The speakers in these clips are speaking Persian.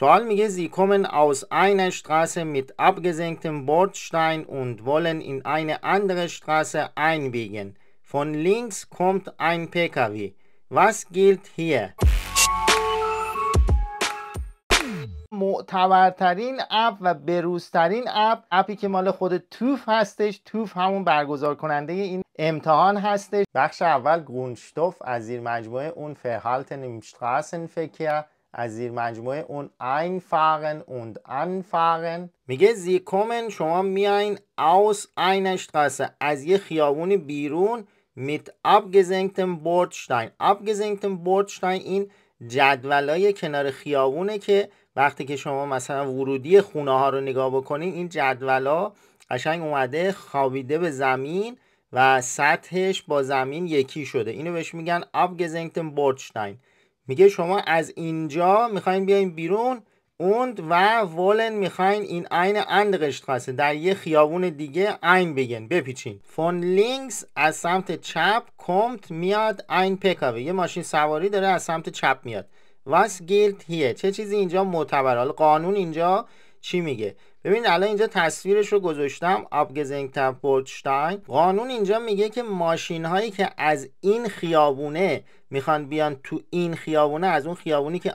Vor allem hier, sie kommen aus einer Straße mit abgesenktem Bordstein und wollen in eine andere Straße einbiegen. Von links kommt ein Pkw. Was gilt hier? معتبرترین اپ و بروزترین اپ اپی که مال خود توف هستش توف همون برگزار کننده این امتحان هستش بخش اول گرونشتوف از زیر مجموعه اون فرهالتن im Straßenverkehr از زیر مجموعه اون einfahren und anfahren میگه زی کومن شما میاین اوس einer از یه خیابون بیرون mit abgesenktem Bordstein abgesenktem Bordstein این جدولای کنار خیابونه که وقتی که شما مثلا ورودی خونه ها رو نگاه بکنین این جدولا قشنگ اومده خوابیده به زمین و سطحش با زمین یکی شده اینو بهش میگن گزنگتن Bordstein میگه شما از اینجا میخواین بیاین بیرون اوند و ولن میخواین این عین اند قشتخاصه در یه خیابون دیگه عین بگن بپیچین فون لینکس از سمت چپ کمت میاد این پکاوه یه ماشین سواری داره از سمت چپ میاد واس گیلت هیه چه چیزی اینجا معتبره. قانون اینجا چی میگه ببین الان اینجا تصویرش رو گذاشتم آبگزنگتن بودشتاین قانون اینجا میگه که ماشین هایی که از این خیابونه میخوان بیان تو این خیابونه از اون خیابونی که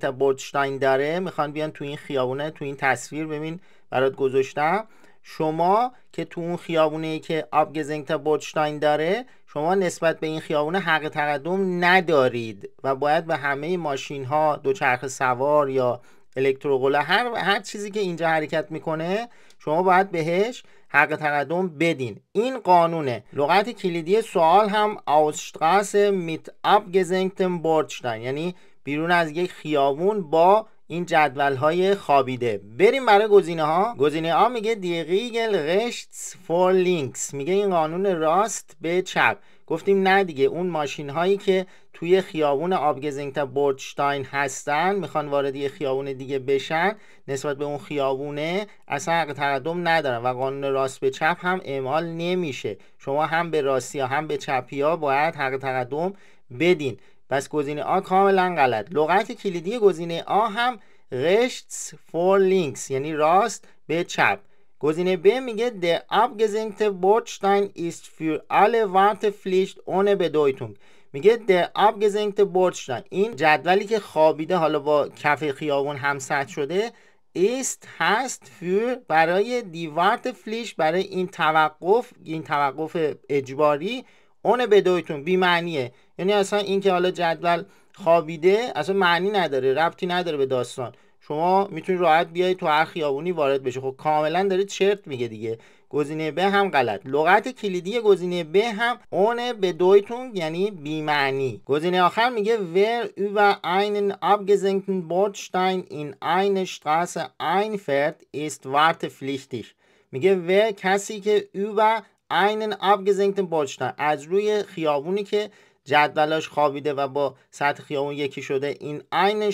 تا بودشتاین داره میخوان بیان تو این خیابونه تو این تصویر ببین برات گذاشتم شما که تو اون خیابونه که آبگزنگتا بودشتاین داره شما نسبت به این خیابونه حق تقدم ندارید و باید به همه ماشین ها دوچرخه سوار یا الکتروقله هر هر چیزی که اینجا حرکت میکنه شما باید بهش حق تقدم بدین این قانونه لغت کلیدی سوال هم آوستراس میت اب گزنگتن یعنی بیرون از یک خیابون با این جدول های خابیده بریم برای گزینه ها گزینه ها میگه دیگیگل رشتس فور لینکس میگه این قانون راست به چپ گفتیم نه دیگه اون ماشین هایی که توی خیابون تا بورتشتاین هستن میخوان وارد یه خیابون دیگه بشن نسبت به اون خیابونه اصلا حق تقدم ندارن و قانون راست به چپ هم اعمال نمیشه شما هم به راستی ها هم به چپی ها باید حق تقدم بدین پس گزینه آ کاملا غلط لغت کلیدی گزینه آ هم rechts for links یعنی راست به چپ گزینه ب میگه the ایست Bordstein ist für alle اون به دویتونگ میگه the abgesenkte Bordstein این جدولی که خوابیده حالا با کف خیابون سد شده است هست فور برای دیوارت فلیش برای این توقف این توقف اجباری اون بدویتون معنیه یعنی اصلا این که حالا جدول خوابیده اصلا معنی نداره ربطی نداره به داستان شما میتونی راحت بیای تو هر خیابونی وارد بشه خب کاملا داره چرت میگه دیگه گزینه به هم غلط لغت کلیدی گزینه به هم اون به دویتون یعنی معنی. گزینه آخر میگه ور über einen abgesenkten Bordstein in eine Straße einfährt ist wartepflichtig میگه ور کسی که einen abgesenkten Bordstein از روی خیابونی که جدولاش خوابیده و با سطح خیابون یکی شده این این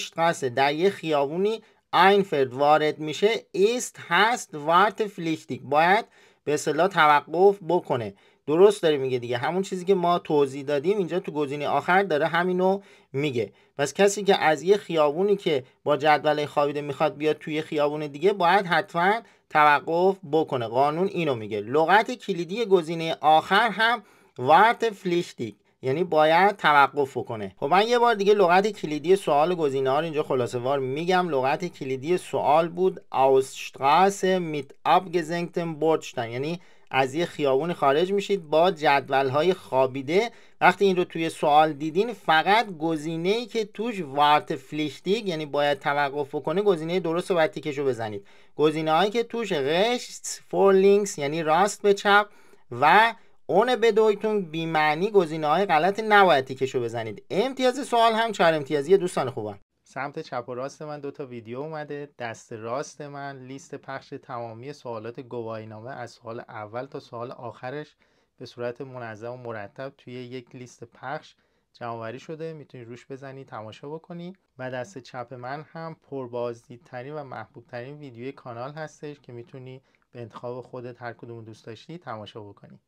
در یه خیابونی اینفرد وارد میشه ایست هست وارت فلیشتیک باید به صلاح توقف بکنه درست داره میگه دیگه همون چیزی که ما توضیح دادیم اینجا تو گزینه آخر داره همینو میگه پس کسی که از یه خیابونی که با جدول خوابیده میخواد بیاد توی خیابون دیگه باید حتما توقف بکنه قانون اینو میگه لغت کلیدی گزینه آخر هم وارت فلیشتیک یعنی باید توقف کنه خب من یه بار دیگه لغت کلیدی سوال گزینه ها رو اینجا خلاصه وار میگم لغت کلیدی سوال بود آوستراس میت abgesenktem بردشتن یعنی از یه خیابون خارج میشید با جدول های خوابیده وقتی این رو توی سوال دیدین فقط گزینه ای که توش وارت فلیشتیگ یعنی باید توقف کنه گزینه درست باید تیکش رو بزنید گزینه هایی که توش رشت فور یعنی راست به چپ و اون بدویتون بیمعنی گزینه های غلط نباید تیکشو بزنید امتیاز سوال هم چهار امتیازی دوستان خوبم سمت چپ و راست من دوتا ویدیو اومده دست راست من لیست پخش تمامی سوالات نامه از سوال اول تا سوال آخرش به صورت منظم و مرتب توی یک لیست پخش جمعوری شده میتونی روش بزنی تماشا بکنی و دست چپ من هم پربازدیدترین و محبوبترین ویدیوی کانال هستش که میتونی به انتخاب خودت هر کدوم دوست داشتی تماشا بکنی